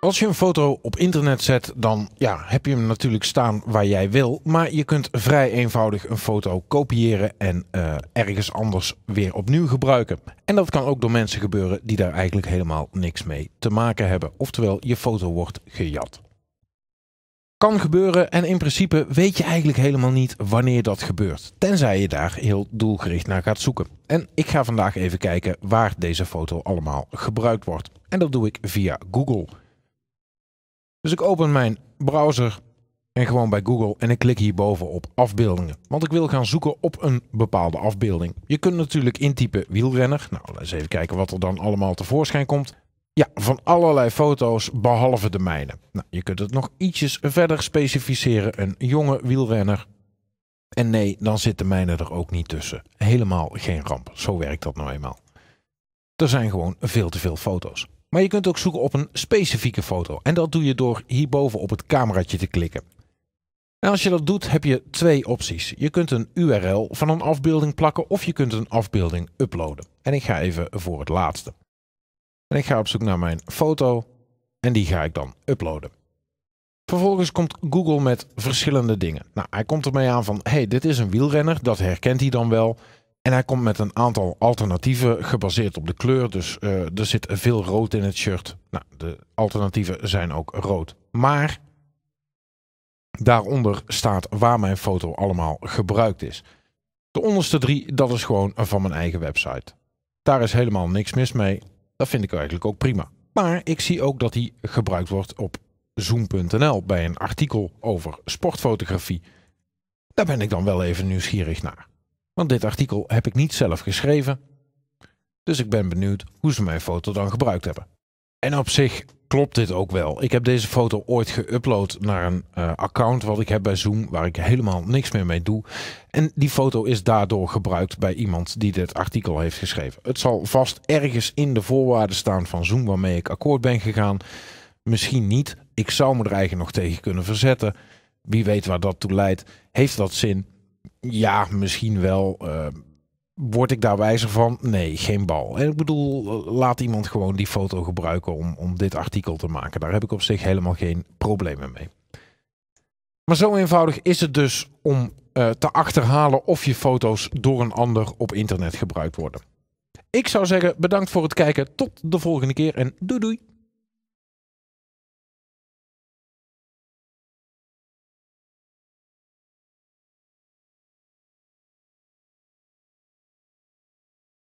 Als je een foto op internet zet, dan ja, heb je hem natuurlijk staan waar jij wil. Maar je kunt vrij eenvoudig een foto kopiëren en eh, ergens anders weer opnieuw gebruiken. En dat kan ook door mensen gebeuren die daar eigenlijk helemaal niks mee te maken hebben. Oftewel, je foto wordt gejat. Kan gebeuren en in principe weet je eigenlijk helemaal niet wanneer dat gebeurt. Tenzij je daar heel doelgericht naar gaat zoeken. En ik ga vandaag even kijken waar deze foto allemaal gebruikt wordt. En dat doe ik via Google. Dus ik open mijn browser en gewoon bij Google en ik klik hierboven op afbeeldingen. Want ik wil gaan zoeken op een bepaalde afbeelding. Je kunt natuurlijk intypen wielrenner. Nou, laten even kijken wat er dan allemaal tevoorschijn komt. Ja, van allerlei foto's behalve de mijne. Nou, je kunt het nog ietsjes verder specificeren. Een jonge wielrenner. En nee, dan zit de mijne er ook niet tussen. Helemaal geen ramp. Zo werkt dat nou eenmaal. Er zijn gewoon veel te veel foto's. Maar je kunt ook zoeken op een specifieke foto. En dat doe je door hierboven op het cameraatje te klikken. En als je dat doet heb je twee opties. Je kunt een URL van een afbeelding plakken of je kunt een afbeelding uploaden. En ik ga even voor het laatste. En ik ga op zoek naar mijn foto en die ga ik dan uploaden. Vervolgens komt Google met verschillende dingen. Nou, hij komt ermee aan van, hey, dit is een wielrenner, dat herkent hij dan wel. En hij komt met een aantal alternatieven gebaseerd op de kleur. Dus eh, er zit veel rood in het shirt. Nou, de alternatieven zijn ook rood. Maar daaronder staat waar mijn foto allemaal gebruikt is. De onderste drie, dat is gewoon van mijn eigen website. Daar is helemaal niks mis mee. Dat vind ik eigenlijk ook prima. Maar ik zie ook dat die gebruikt wordt op Zoom.nl bij een artikel over sportfotografie. Daar ben ik dan wel even nieuwsgierig naar. Want dit artikel heb ik niet zelf geschreven. Dus ik ben benieuwd hoe ze mijn foto dan gebruikt hebben. En op zich klopt dit ook wel. Ik heb deze foto ooit geüpload naar een eh, account wat ik heb bij Zoom, waar ik helemaal niks meer mee doe. En die foto is daardoor gebruikt bij iemand die dit artikel heeft geschreven. Het zal vast ergens in de voorwaarden staan van Zoom waarmee ik akkoord ben gegaan. Misschien niet. Ik zou me er eigenlijk nog tegen kunnen verzetten. Wie weet waar dat toe leidt. Heeft dat zin? ja, misschien wel. Eh, word ik daar wijzer van? Nee, geen bal. En ik bedoel, laat iemand gewoon die foto gebruiken om, om dit artikel te maken. Daar heb ik op zich helemaal geen problemen mee. Maar zo eenvoudig is het dus om eh, te achterhalen of je foto's door een ander op internet gebruikt worden. Ik zou zeggen, bedankt voor het kijken. Tot de volgende keer en doei doei.